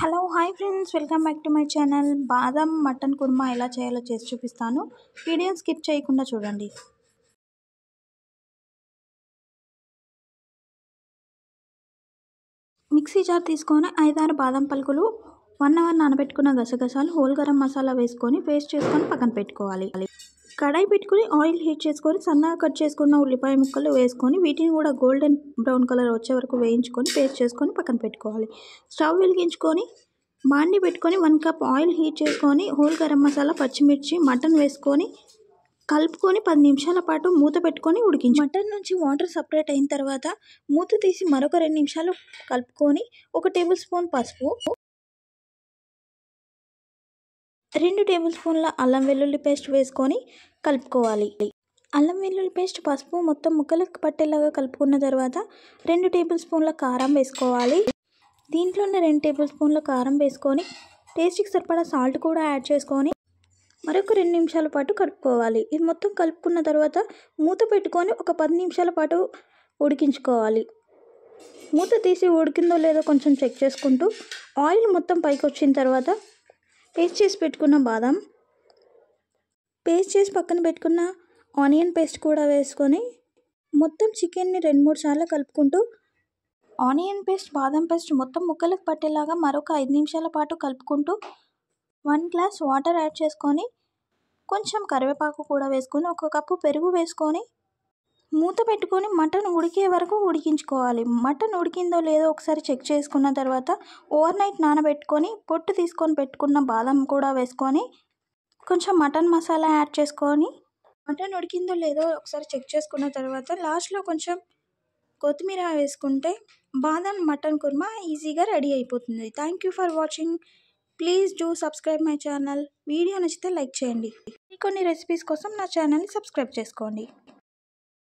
hello hi friends welcome back to my channel బాదం mutton korma ఎలా చేయాలో చేసి చూపిస్తాను వీడియో స్కిప్ చేయకుండా చూడండి మిక్సీ జార్ తీసుకొని ఐదారు బాదం పలుకులు వన్ అవర్ నానబెట్టుకున్న గసగసాలు హోల్ గరం మసాలా వేసుకొని పేస్ట్ చేసుకొని పక్కన పెట్టుకోవాలి కడాయి పెట్టుకుని ఆయిల్ హీట్ చేసుకొని సన్నగా కట్ చేసుకున్న ఉల్లిపాయ ముక్కలు వేసుకొని వీటిని కూడా గోల్డెన్ బ్రౌన్ కలర్ వచ్చే వరకు వేయించుకొని పేస్ట్ చేసుకొని పక్కన పెట్టుకోవాలి స్టవ్ వెలిగించుకొని మాండి పెట్టుకొని వన్ కప్ ఆయిల్ హీట్ చేసుకొని హోల్ గరం మసాలా పచ్చిమిర్చి మటన్ వేసుకొని కలుపుకొని పది నిమిషాల పాటు మూత పెట్టుకొని ఉడికించు మటన్ నుంచి వాటర్ సపరేట్ అయిన తర్వాత మూత తీసి మరొక రెండు నిమిషాలు కలుపుకొని ఒక టేబుల్ స్పూన్ పసుపు రెండు టేబుల్ స్పూన్ల అల్లం వెల్లుల్లి పేస్ట్ వేసుకొని కలుపుకోవాలి అల్లం వెల్లుల్లి పేస్ట్ పసుపు మొత్తం ముక్కలకు పట్టేలాగా కలుపుకున్న తర్వాత రెండు టేబుల్ స్పూన్ల కారం వేసుకోవాలి దీంట్లోనే రెండు టేబుల్ స్పూన్ల కారం వేసుకొని టేస్ట్కి సరిపడా సాల్ట్ కూడా యాడ్ చేసుకొని మరొక రెండు నిమిషాల పాటు కలుపుకోవాలి ఇది మొత్తం కలుపుకున్న తర్వాత మూత పెట్టుకొని ఒక పది నిమిషాల పాటు ఉడికించుకోవాలి మూత తీసి ఉడికిందో లేదో కొంచెం చెక్ చేసుకుంటూ ఆయిల్ మొత్తం పైకి వచ్చిన తర్వాత పేస్ట్ చేసి పెట్టుకున్న బాదం పేస్ట్ చేసి పక్కన పెట్టుకున్న ఆనియన్ పేస్ట్ కూడా వేసుకొని మొత్తం చికెన్ని రెండు మూడు సార్లు కలుపుకుంటూ ఆనియన్ పేస్ట్ బాదం పేస్ట్ మొత్తం ముక్కలకు పట్టేలాగా మరొక ఐదు నిమిషాల పాటు కలుపుకుంటూ వన్ గ్లాస్ వాటర్ యాడ్ చేసుకొని కొంచెం కరివేపాకు కూడా వేసుకొని ఒక కప్పు పెరుగు వేసుకొని మూత పెట్టుకొని మటన్ ఉడికే వరకు ఉడికించుకోవాలి మటన్ ఉడికిందో లేదో ఒకసారి చెక్ చేసుకున్న తర్వాత ఓవర్ నైట్ నానబెట్టుకొని పొట్టు తీసుకొని పెట్టుకున్న బాదం కూడా వేసుకొని కొంచెం మటన్ మసాలా యాడ్ చేసుకొని మటన్ ఉడికిందో లేదో ఒకసారి చెక్ చేసుకున్న తర్వాత లాస్ట్లో కొంచెం కొత్తిమీర వేసుకుంటే బాదం మటన్ కుర్మా ఈజీగా రెడీ అయిపోతుంది thank you for watching please do subscribe my channel video నచ్చితే లైక్ చేయండి కొన్ని రెసిపీస్ కోసం నా ఛానల్ని సబ్స్క్రైబ్ చేసుకోండి